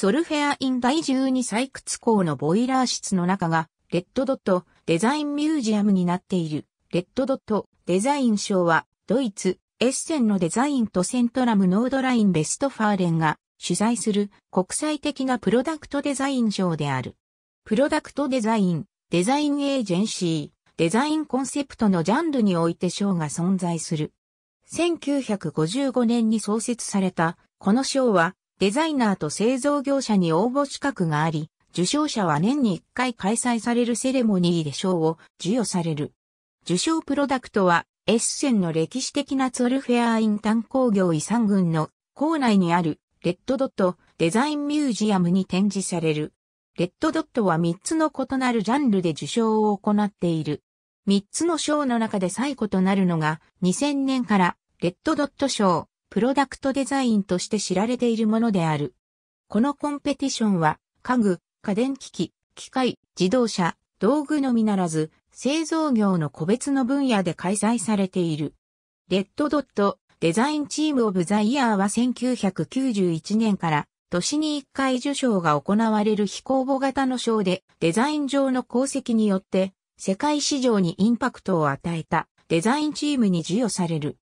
ソルフェアイン第12採掘港のボイラー室の中が、レッドドットデザインミュージアムになっている。レッドドットデザイン賞は、ドイツ、エッセンのデザインとセントラムノードラインベストファーレンが主催する国際的なプロダクトデザイン賞である。プロダクトデザイン、デザインエージェンシー、デザインコンセプトのジャンルにおいて賞が存在する。1955年に創設された、この賞は、デザイナーと製造業者に応募資格があり、受賞者は年に1回開催されるセレモニーで賞を授与される。受賞プロダクトは、エッセンの歴史的なツォルフェアイン炭工業遺産群の校内にあるレッドドットデザインミュージアムに展示される。レッドドットは3つの異なるジャンルで受賞を行っている。3つの賞の中で最古となるのが2000年からレッドドット賞、プロダクトデザインとして知られているものである。このコンペティションは、家具、家電機器、機械、自動車、道具のみならず、製造業の個別の分野で開催されている。レッドドット、デザインチームオブザイヤーは1991年から、年に1回受賞が行われる非公募型の賞で、デザイン上の功績によって、世界市場にインパクトを与えたデザインチームに授与される。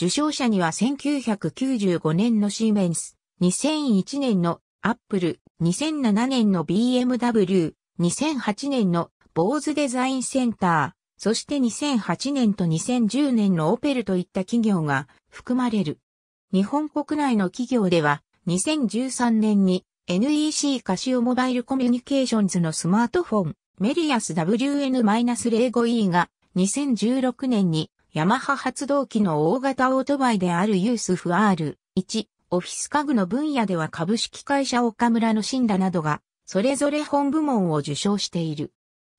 受賞者には1995年のシーメンス、2001年のアップル、2007年の BMW、2008年の坊主デザインセンター、そして2008年と2010年のオペルといった企業が含まれる。日本国内の企業では2013年に NEC カシオモバイルコミュニケーションズのスマートフォンメリアス WN-05E が2016年にヤマハ発動機の大型オートバイであるユースフ R1、オフィス家具の分野では株式会社岡村の新田などが、それぞれ本部門を受賞している。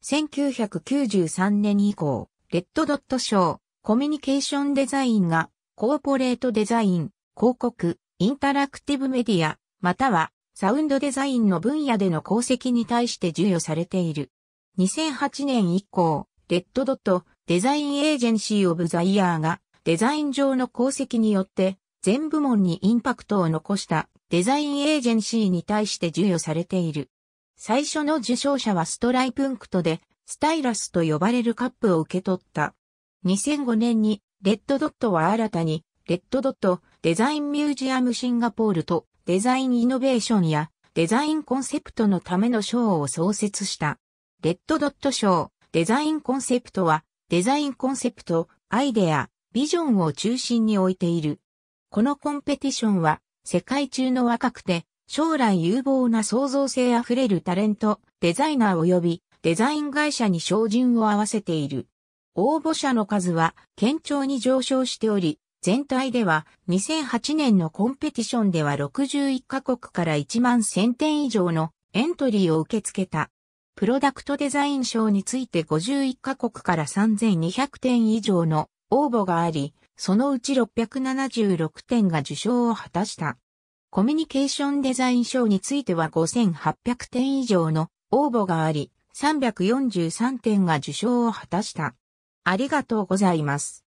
1993年以降、レッドドット賞、コミュニケーションデザインが、コーポレートデザイン、広告、インタラクティブメディア、または、サウンドデザインの分野での功績に対して授与されている。2008年以降、レッドドット、デザインエージェンシー・オブ・ザ・イヤーがデザイン上の功績によって全部門にインパクトを残したデザインエージェンシーに対して授与されている。最初の受賞者はストライプンクトでスタイラスと呼ばれるカップを受け取った。2005年にレッドドットは新たにレッドドットデザインミュージアムシンガポールとデザインイノベーションやデザインコンセプトのための賞を創設した。レッドドット賞デザインコンセプトはデザインコンセプト、アイデア、ビジョンを中心に置いている。このコンペティションは世界中の若くて将来有望な創造性あふれるタレント、デザイナー及びデザイン会社に照準を合わせている。応募者の数は堅調に上昇しており、全体では2008年のコンペティションでは61カ国から1万1000点以上のエントリーを受け付けた。プロダクトデザイン賞について51カ国から3200点以上の応募があり、そのうち676点が受賞を果たした。コミュニケーションデザイン賞については5800点以上の応募があり、343点が受賞を果たした。ありがとうございます。